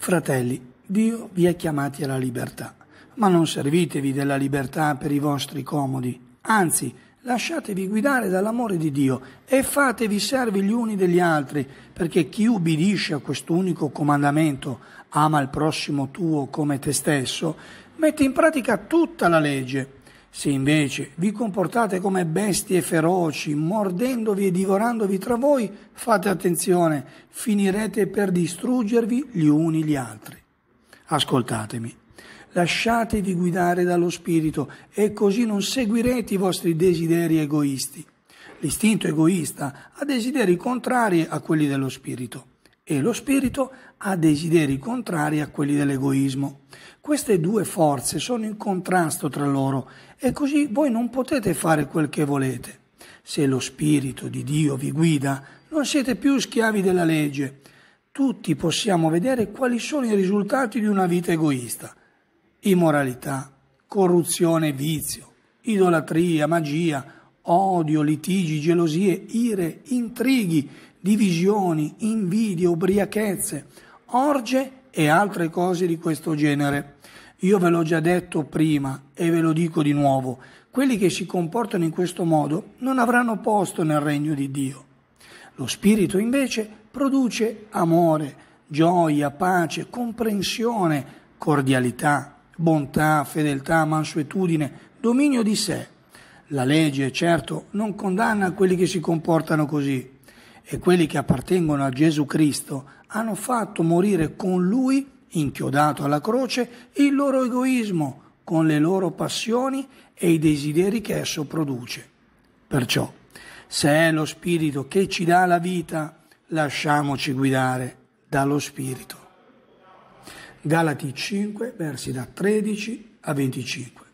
Fratelli, Dio vi ha chiamati alla libertà, ma non servitevi della libertà per i vostri comodi, anzi lasciatevi guidare dall'amore di Dio e fatevi servi gli uni degli altri, perché chi ubbidisce a quest'unico comandamento, ama il prossimo tuo come te stesso, mette in pratica tutta la legge se invece vi comportate come bestie feroci, mordendovi e divorandovi tra voi, fate attenzione, finirete per distruggervi gli uni gli altri. Ascoltatemi, lasciatevi guidare dallo Spirito e così non seguirete i vostri desideri egoisti. L'istinto egoista ha desideri contrari a quelli dello Spirito e lo spirito ha desideri contrari a quelli dell'egoismo. Queste due forze sono in contrasto tra loro e così voi non potete fare quel che volete. Se lo spirito di Dio vi guida, non siete più schiavi della legge. Tutti possiamo vedere quali sono i risultati di una vita egoista. Immoralità, corruzione, vizio, idolatria, magia, odio, litigi, gelosie, ire, intrighi, divisioni, invidie, ubriachezze, orge e altre cose di questo genere. Io ve l'ho già detto prima e ve lo dico di nuovo, quelli che si comportano in questo modo non avranno posto nel regno di Dio. Lo Spirito invece produce amore, gioia, pace, comprensione, cordialità, bontà, fedeltà, mansuetudine, dominio di sé. La legge, certo, non condanna quelli che si comportano così, e quelli che appartengono a Gesù Cristo hanno fatto morire con lui, inchiodato alla croce, il loro egoismo con le loro passioni e i desideri che esso produce. Perciò, se è lo Spirito che ci dà la vita, lasciamoci guidare dallo Spirito. Galati 5, versi da 13 a 25.